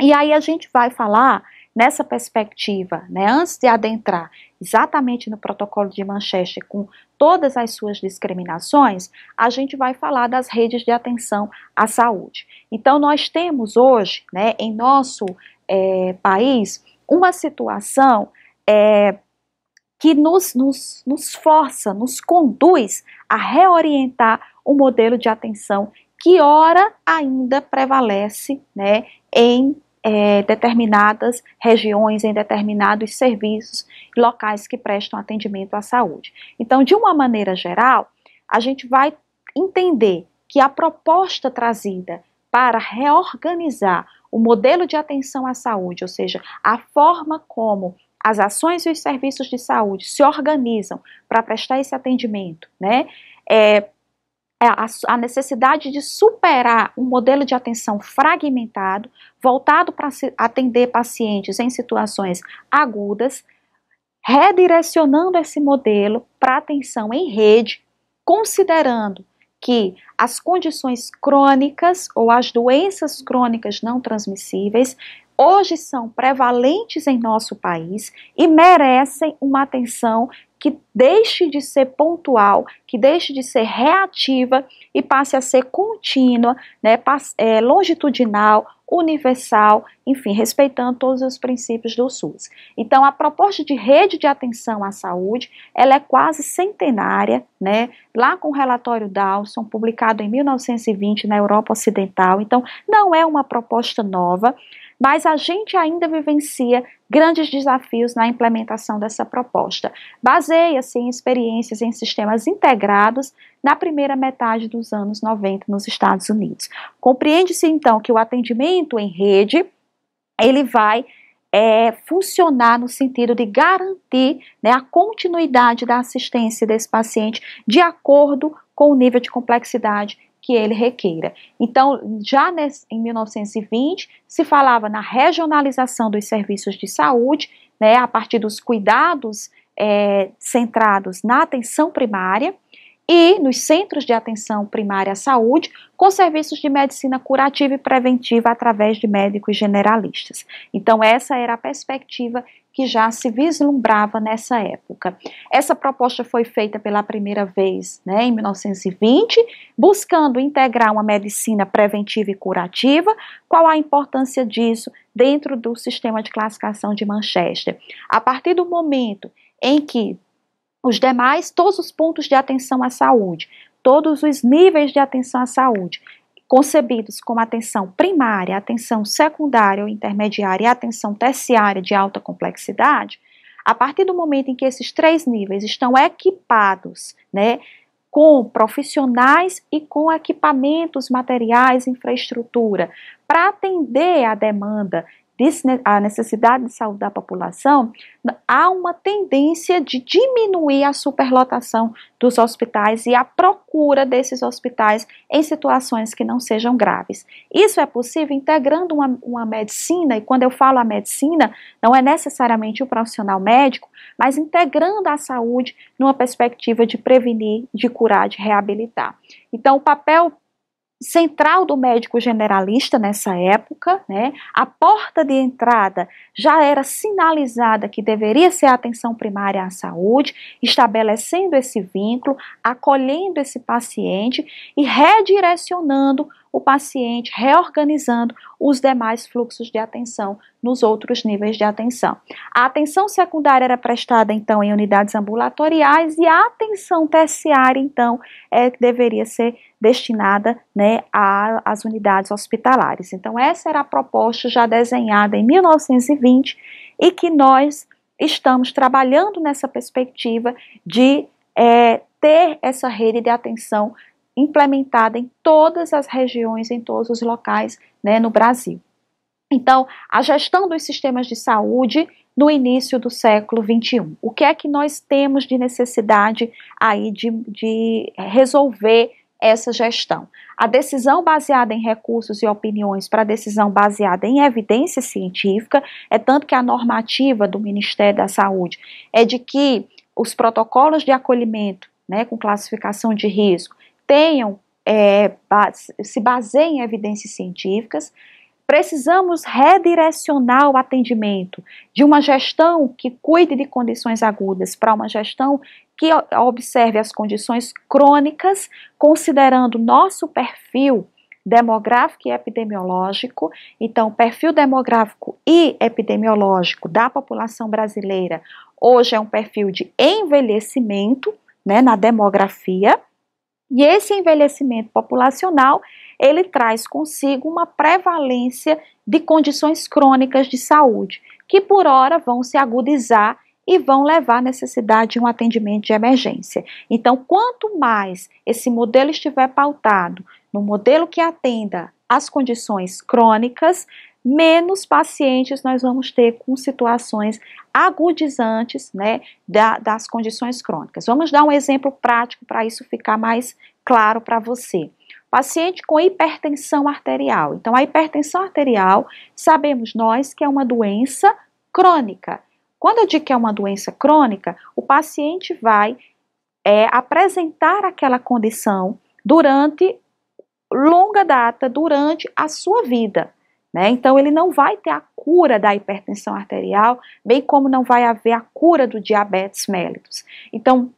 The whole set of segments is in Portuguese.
E aí a gente vai falar nessa perspectiva, né, antes de adentrar exatamente no protocolo de Manchester com todas as suas discriminações, a gente vai falar das redes de atenção à saúde. Então nós temos hoje, né, em nosso é, país, uma situação é, que nos, nos, nos força, nos conduz a reorientar o modelo de atenção que ora ainda prevalece né, em é, determinadas regiões, em determinados serviços locais que prestam atendimento à saúde. Então, de uma maneira geral, a gente vai entender que a proposta trazida para reorganizar o modelo de atenção à saúde, ou seja, a forma como as ações e os serviços de saúde se organizam para prestar esse atendimento, né? É, é, a, a necessidade de superar um modelo de atenção fragmentado, voltado para atender pacientes em situações agudas, redirecionando esse modelo para atenção em rede, considerando que as condições crônicas ou as doenças crônicas não transmissíveis hoje são prevalentes em nosso país e merecem uma atenção que deixe de ser pontual, que deixe de ser reativa e passe a ser contínua, né, é, longitudinal, universal, enfim, respeitando todos os princípios do SUS. Então, a proposta de rede de atenção à saúde, ela é quase centenária, né? Lá com o relatório Dawson, publicado em 1920 na Europa Ocidental. Então, não é uma proposta nova mas a gente ainda vivencia grandes desafios na implementação dessa proposta. Baseia-se em experiências em sistemas integrados na primeira metade dos anos 90 nos Estados Unidos. Compreende-se então que o atendimento em rede ele vai é, funcionar no sentido de garantir né, a continuidade da assistência desse paciente de acordo com o nível de complexidade que ele requeira. Então, já nesse, em 1920, se falava na regionalização dos serviços de saúde, né, a partir dos cuidados é, centrados na atenção primária, e nos centros de atenção primária à saúde, com serviços de medicina curativa e preventiva através de médicos generalistas. Então, essa era a perspectiva que já se vislumbrava nessa época. Essa proposta foi feita pela primeira vez né, em 1920, buscando integrar uma medicina preventiva e curativa. Qual a importância disso dentro do sistema de classificação de Manchester? A partir do momento em que os demais, todos os pontos de atenção à saúde, todos os níveis de atenção à saúde, concebidos como atenção primária, atenção secundária ou intermediária e atenção terciária de alta complexidade, a partir do momento em que esses três níveis estão equipados, né, com profissionais e com equipamentos, materiais, infraestrutura, para atender a demanda a necessidade de saúde da população, há uma tendência de diminuir a superlotação dos hospitais e a procura desses hospitais em situações que não sejam graves. Isso é possível integrando uma, uma medicina, e quando eu falo a medicina, não é necessariamente o profissional médico, mas integrando a saúde numa perspectiva de prevenir, de curar, de reabilitar. Então, o papel central do médico generalista nessa época, né? A porta de entrada já era sinalizada que deveria ser a atenção primária à saúde, estabelecendo esse vínculo, acolhendo esse paciente e redirecionando o paciente reorganizando os demais fluxos de atenção nos outros níveis de atenção. A atenção secundária era prestada então em unidades ambulatoriais e a atenção terciária então é que deveria ser destinada né, às unidades hospitalares. Então essa era a proposta já desenhada em 1920 e que nós estamos trabalhando nessa perspectiva de é, ter essa rede de atenção implementada em todas as regiões, em todos os locais né, no Brasil. Então, a gestão dos sistemas de saúde no início do século XXI. O que é que nós temos de necessidade aí de, de resolver essa gestão? A decisão baseada em recursos e opiniões para a decisão baseada em evidência científica, é tanto que a normativa do Ministério da Saúde é de que os protocolos de acolhimento né, com classificação de risco, tenham, é, se baseiem em evidências científicas, Precisamos redirecionar o atendimento de uma gestão que cuide de condições agudas para uma gestão que observe as condições crônicas, considerando nosso perfil demográfico e epidemiológico. Então, o perfil demográfico e epidemiológico da população brasileira hoje é um perfil de envelhecimento né, na demografia. E esse envelhecimento populacional, ele traz consigo uma prevalência de condições crônicas de saúde, que por hora vão se agudizar e vão levar à necessidade de um atendimento de emergência. Então, quanto mais esse modelo estiver pautado no modelo que atenda às condições crônicas, menos pacientes nós vamos ter com situações agudizantes né, da, das condições crônicas. Vamos dar um exemplo prático para isso ficar mais claro para você. Paciente com hipertensão arterial. Então, a hipertensão arterial, sabemos nós que é uma doença crônica. Quando eu digo que é uma doença crônica, o paciente vai é, apresentar aquela condição durante longa data, durante a sua vida. Né? Então, ele não vai ter a cura da hipertensão arterial, bem como não vai haver a cura do diabetes mellitus. Então,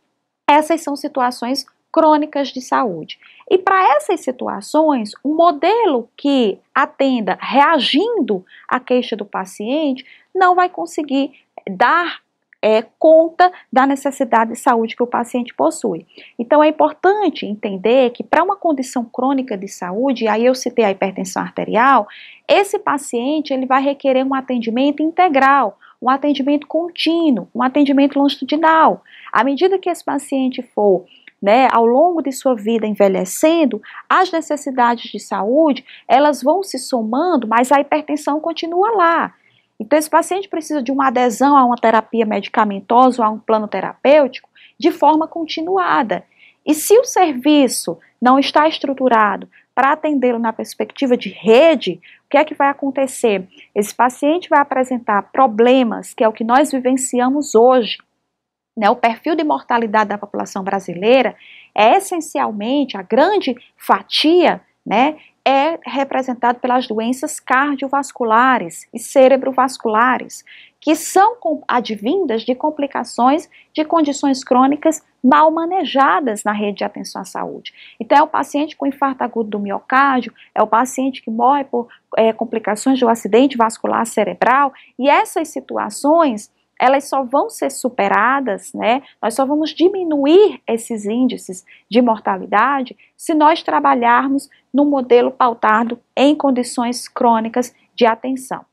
essas são situações crônicas de saúde. E para essas situações, um modelo que atenda reagindo à queixa do paciente não vai conseguir dar é, conta da necessidade de saúde que o paciente possui. Então é importante entender que para uma condição crônica de saúde, aí eu citei a hipertensão arterial, esse paciente ele vai requerer um atendimento integral, um atendimento contínuo, um atendimento longitudinal. À medida que esse paciente for né, ao longo de sua vida envelhecendo, as necessidades de saúde, elas vão se somando, mas a hipertensão continua lá. Então, esse paciente precisa de uma adesão a uma terapia medicamentosa, a um plano terapêutico, de forma continuada. E se o serviço não está estruturado para atendê-lo na perspectiva de rede, o que é que vai acontecer? Esse paciente vai apresentar problemas, que é o que nós vivenciamos hoje. Né? O perfil de mortalidade da população brasileira é essencialmente a grande fatia né, é representado pelas doenças cardiovasculares e cerebrovasculares, que são advindas de complicações de condições crônicas mal manejadas na rede de atenção à saúde. Então, é o paciente com infarto agudo do miocárdio, é o paciente que morre por é, complicações de um acidente vascular cerebral, e essas situações elas só vão ser superadas, né? Nós só vamos diminuir esses índices de mortalidade se nós trabalharmos num modelo pautado em condições crônicas de atenção.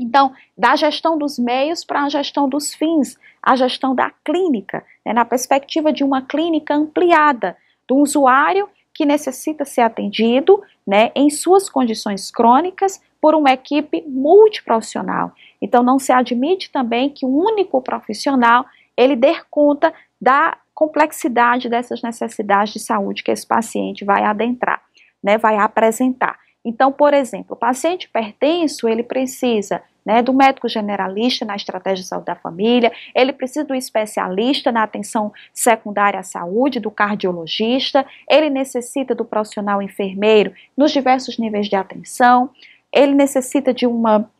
Então, da gestão dos meios para a gestão dos fins, a gestão da clínica, né, na perspectiva de uma clínica ampliada, do usuário que necessita ser atendido né, em suas condições crônicas, por uma equipe multiprofissional. Então não se admite também que um único profissional ele dê conta da complexidade dessas necessidades de saúde que esse paciente vai adentrar, né, vai apresentar. Então, por exemplo, o paciente hipertenso, ele precisa né, do médico generalista na estratégia de saúde da família, ele precisa do especialista na atenção secundária à saúde, do cardiologista, ele necessita do profissional enfermeiro nos diversos níveis de atenção, ele necessita de uma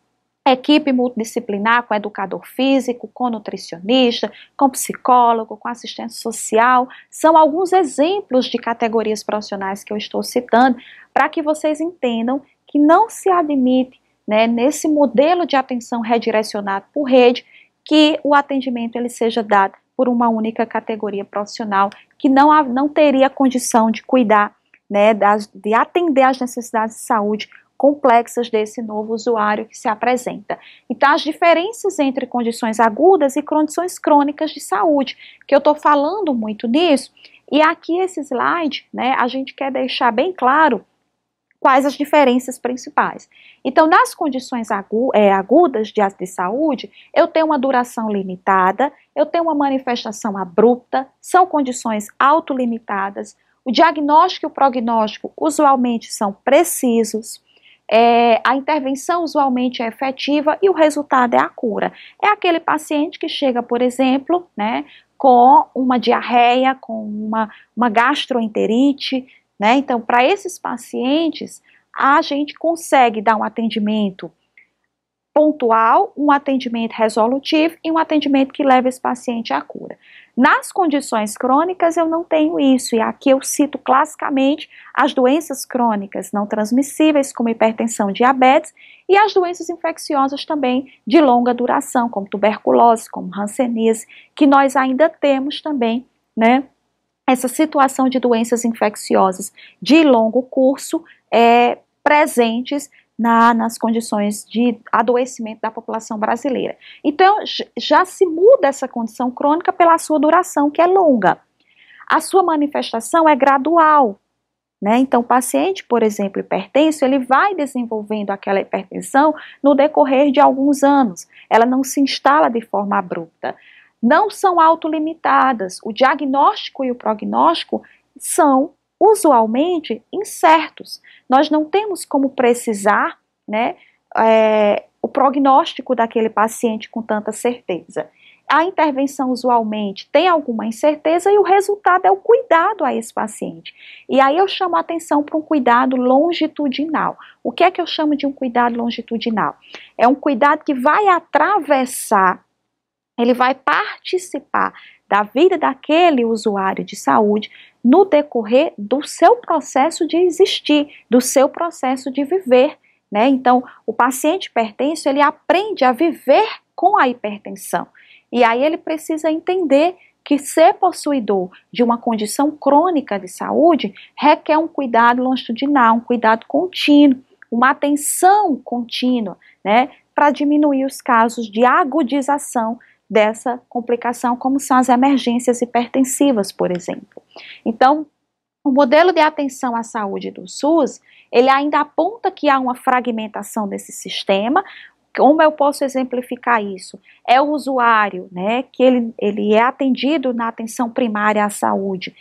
equipe multidisciplinar com educador físico, com nutricionista, com psicólogo, com assistente social. São alguns exemplos de categorias profissionais que eu estou citando para que vocês entendam que não se admite né, nesse modelo de atenção redirecionado por rede que o atendimento ele seja dado por uma única categoria profissional que não, não teria condição de cuidar, né, das, de atender às necessidades de saúde complexas desse novo usuário que se apresenta. Então, as diferenças entre condições agudas e condições crônicas de saúde, que eu estou falando muito nisso, e aqui esse slide, né, a gente quer deixar bem claro quais as diferenças principais. Então, nas condições agu é, agudas de, de saúde, eu tenho uma duração limitada, eu tenho uma manifestação abrupta, são condições autolimitadas, o diagnóstico e o prognóstico usualmente são precisos, é, a intervenção usualmente é efetiva e o resultado é a cura. É aquele paciente que chega, por exemplo, né, com uma diarreia, com uma, uma gastroenterite, né? Então, para esses pacientes, a gente consegue dar um atendimento pontual, um atendimento resolutivo e um atendimento que leva esse paciente à cura. Nas condições crônicas eu não tenho isso, e aqui eu cito classicamente as doenças crônicas não transmissíveis, como hipertensão, diabetes, e as doenças infecciosas também de longa duração, como tuberculose, como hanseníase, que nós ainda temos também, né? Essa situação de doenças infecciosas de longo curso é presentes na, nas condições de adoecimento da população brasileira. Então, já se muda essa condição crônica pela sua duração, que é longa. A sua manifestação é gradual. Né? Então, o paciente, por exemplo, hipertenso, ele vai desenvolvendo aquela hipertensão no decorrer de alguns anos. Ela não se instala de forma abrupta. Não são autolimitadas. O diagnóstico e o prognóstico são usualmente incertos. Nós não temos como precisar né, é, o prognóstico daquele paciente com tanta certeza. A intervenção usualmente tem alguma incerteza e o resultado é o cuidado a esse paciente. E aí eu chamo a atenção para um cuidado longitudinal. O que é que eu chamo de um cuidado longitudinal? É um cuidado que vai atravessar, ele vai participar da vida daquele usuário de saúde no decorrer do seu processo de existir, do seu processo de viver. Né? Então, o paciente hipertenso ele aprende a viver com a hipertensão. E aí ele precisa entender que ser possuidor de uma condição crônica de saúde requer um cuidado longitudinal, um cuidado contínuo, uma atenção contínua, né, para diminuir os casos de agudização dessa complicação, como são as emergências hipertensivas, por exemplo. Então, o modelo de atenção à saúde do SUS, ele ainda aponta que há uma fragmentação desse sistema. Como eu posso exemplificar isso? É o usuário, né, que ele, ele é atendido na atenção primária à saúde.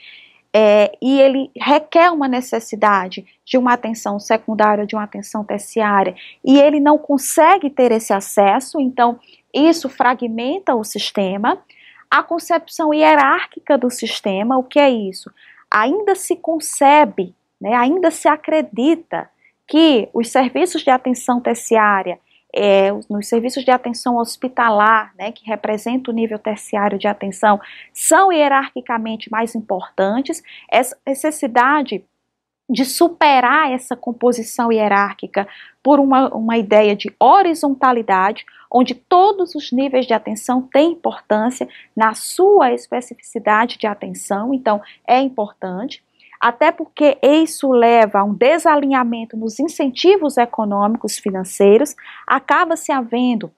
É, e ele requer uma necessidade de uma atenção secundária, de uma atenção terciária, e ele não consegue ter esse acesso, então isso fragmenta o sistema. A concepção hierárquica do sistema, o que é isso? Ainda se concebe, né, ainda se acredita que os serviços de atenção terciária, é, nos serviços de atenção hospitalar, né, que representa o nível terciário de atenção, são hierarquicamente mais importantes. Essa necessidade de superar essa composição hierárquica por uma, uma ideia de horizontalidade, onde todos os níveis de atenção têm importância na sua especificidade de atenção, então é importante, até porque isso leva a um desalinhamento nos incentivos econômicos financeiros, acaba se havendo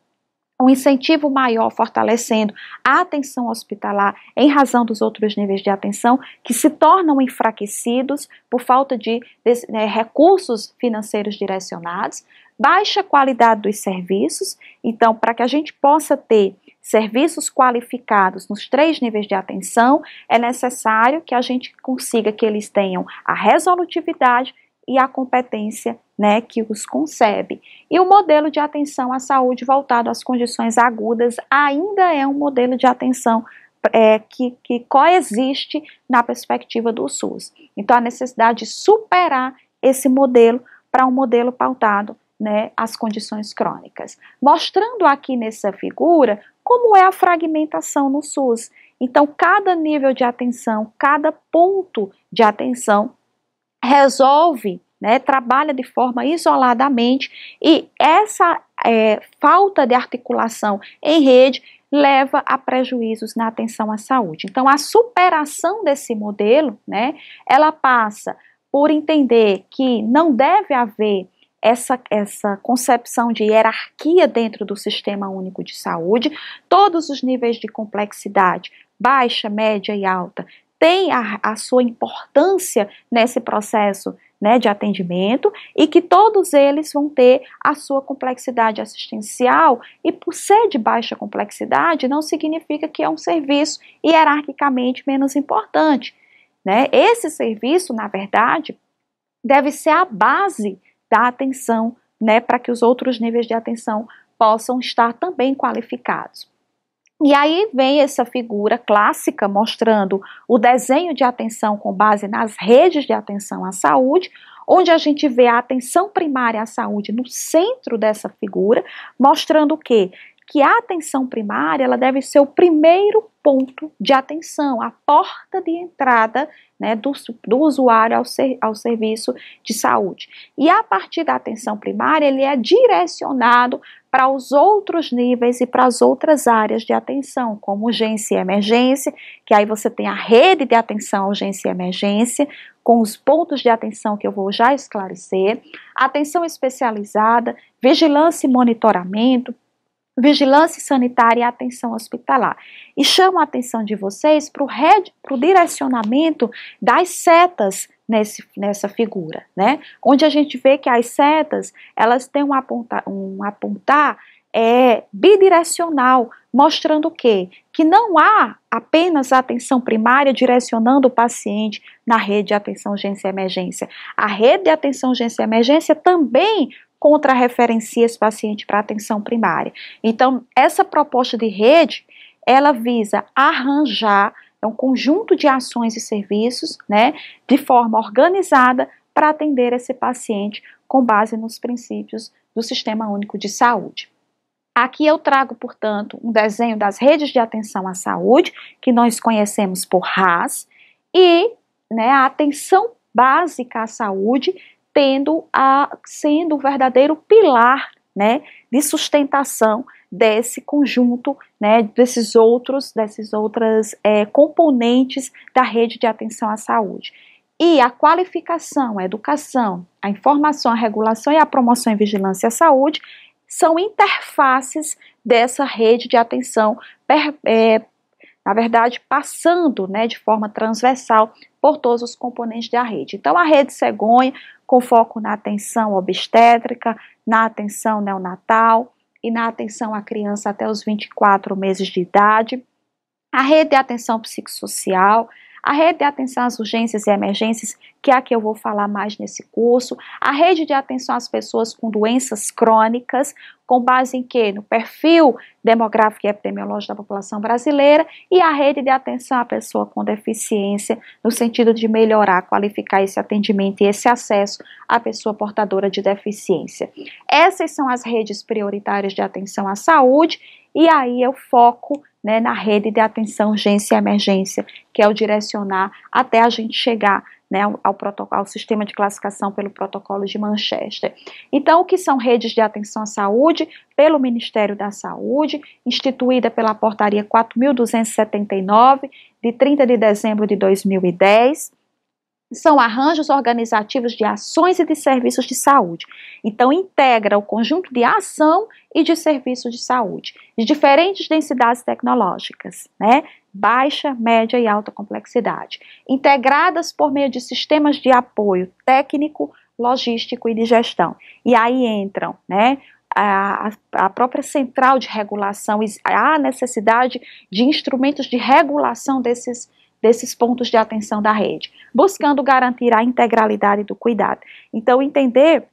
um incentivo maior fortalecendo a atenção hospitalar em razão dos outros níveis de atenção que se tornam enfraquecidos por falta de, né, recursos financeiros direcionados, baixa qualidade dos serviços. Então, para que a gente possa ter serviços qualificados nos três níveis de atenção, é necessário que a gente consiga que eles tenham a resolutividade e a competência né, que os concebe. E o modelo de atenção à saúde voltado às condições agudas ainda é um modelo de atenção é, que, que coexiste na perspectiva do SUS. Então, a necessidade de superar esse modelo para um modelo pautado né, as condições crônicas. Mostrando aqui nessa figura como é a fragmentação no SUS. Então, cada nível de atenção, cada ponto de atenção resolve né, trabalha de forma isoladamente e essa é, falta de articulação em rede leva a prejuízos na atenção à saúde. Então, a superação desse modelo, né, ela passa por entender que não deve haver essa, essa concepção de hierarquia dentro do sistema único de saúde, todos os níveis de complexidade, baixa, média e alta, têm a, a sua importância nesse processo né, de atendimento e que todos eles vão ter a sua complexidade assistencial e por ser de baixa complexidade não significa que é um serviço hierarquicamente menos importante. Né? Esse serviço, na verdade, deve ser a base da atenção né, para que os outros níveis de atenção possam estar também qualificados. E aí vem essa figura clássica mostrando o desenho de atenção com base nas redes de atenção à saúde, onde a gente vê a atenção primária à saúde no centro dessa figura, mostrando o quê? que a atenção primária ela deve ser o primeiro ponto de atenção, a porta de entrada né, do, do usuário ao, ser, ao serviço de saúde. E a partir da atenção primária, ele é direcionado para os outros níveis e para as outras áreas de atenção, como urgência e emergência, que aí você tem a rede de atenção à urgência e emergência, com os pontos de atenção que eu vou já esclarecer, atenção especializada, vigilância e monitoramento, vigilância sanitária e atenção hospitalar. E chamo a atenção de vocês para o direcionamento das setas nesse, nessa figura, né? Onde a gente vê que as setas, elas têm um apontar, um apontar é, bidirecional, mostrando o quê? Que não há apenas atenção primária direcionando o paciente na rede de atenção urgência e emergência. A rede de atenção urgência e emergência também contrarreferencia esse paciente para atenção primária. Então, essa proposta de rede, ela visa arranjar é um conjunto de ações e serviços, né, de forma organizada para atender esse paciente com base nos princípios do Sistema Único de Saúde. Aqui eu trago, portanto, um desenho das redes de atenção à saúde, que nós conhecemos por RAS, e né, a atenção básica à saúde, tendo a sendo o verdadeiro pilar, né, de sustentação desse conjunto, né, desses outros, desses outras é, componentes da rede de atenção à saúde. E a qualificação, a educação, a informação, a regulação e a promoção e vigilância à saúde são interfaces dessa rede de atenção, é, na verdade, passando né, de forma transversal por todos os componentes da rede. Então, a rede cegonha com foco na atenção obstétrica, na atenção neonatal e na atenção à criança até os 24 meses de idade. A rede de atenção psicossocial, a rede de atenção às urgências e emergências, que é a que eu vou falar mais nesse curso, a rede de atenção às pessoas com doenças crônicas, com base em que No perfil demográfico e epidemiológico da população brasileira e a rede de atenção à pessoa com deficiência, no sentido de melhorar, qualificar esse atendimento e esse acesso à pessoa portadora de deficiência. Essas são as redes prioritárias de atenção à saúde e aí eu foco né, na rede de atenção, urgência e emergência, que é o direcionar até a gente chegar né, ao, ao, ao, sistema de classificação pelo protocolo de Manchester. Então, o que são redes de atenção à saúde? Pelo Ministério da Saúde, instituída pela Portaria 4.279, de 30 de dezembro de 2010, são arranjos organizativos de ações e de serviços de saúde. Então, integra o conjunto de ação e de serviços de saúde, de diferentes densidades tecnológicas, né? baixa, média e alta complexidade, integradas por meio de sistemas de apoio técnico, logístico e de gestão. E aí entram né, a, a, própria central de regulação, há necessidade de instrumentos de regulação desses desses pontos de atenção da rede, buscando garantir a integralidade do cuidado. Então, entender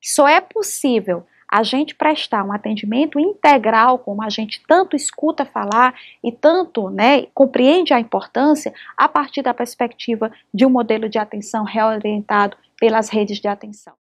que só é possível a gente prestar um atendimento integral, como a gente tanto escuta falar e tanto né, compreende a importância, a partir da perspectiva de um modelo de atenção reorientado pelas redes de atenção.